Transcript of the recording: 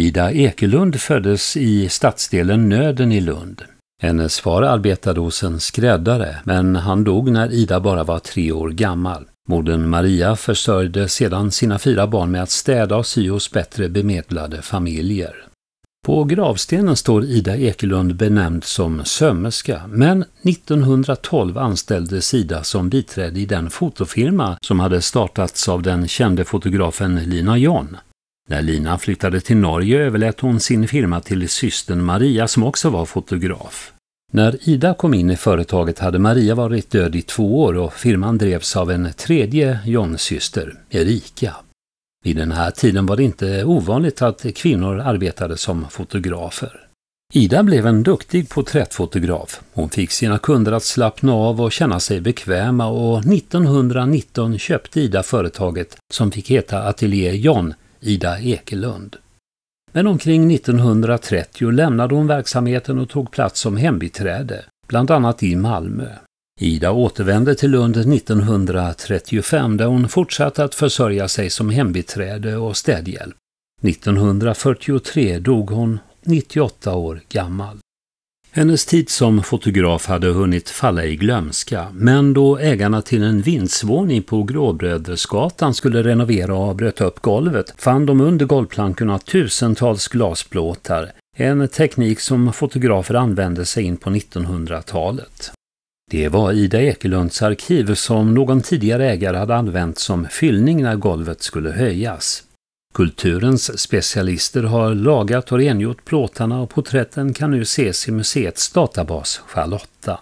Ida Ekelund föddes i stadsdelen Nöden i Lund. Hennes far arbetade hos en skräddare, men han dog när Ida bara var tre år gammal. Modern Maria försörjde sedan sina fyra barn med att städa och sy hos bättre bemedlade familjer. På gravstenen står Ida Ekelund benämnd som sömmerska, men 1912 anställdes Ida som biträde i den fotofirma som hade startats av den kände fotografen Lina John. När Lina flyttade till Norge överlät hon sin firma till systern Maria som också var fotograf. När Ida kom in i företaget hade Maria varit död i två år och firman drevs av en tredje John-syster, Erika. Vid den här tiden var det inte ovanligt att kvinnor arbetade som fotografer. Ida blev en duktig porträttfotograf. Hon fick sina kunder att slappna av och känna sig bekväma och 1919 köpte Ida företaget som fick heta Atelier John Ida Ekelund. Men omkring 1930 lämnade hon verksamheten och tog plats som hembiträde, bland annat i Malmö. Ida återvände till Lund 1935 där hon fortsatte att försörja sig som hembiträde och städhjälp. 1943 dog hon, 98 år gammal. Hennes tid som fotograf hade hunnit falla i glömska, men då ägarna till en vindsvåning på Gråbrödersgatan skulle renovera och bröt upp golvet fann de under golvplankorna tusentals glasplåtar, en teknik som fotografer använde sig in på 1900-talet. Det var Ida Ekelunds arkiv som någon tidigare ägare hade använt som fyllning när golvet skulle höjas. Kulturens specialister har lagat och rengjort plåtarna och porträtten kan nu ses i museets databas Charlotta.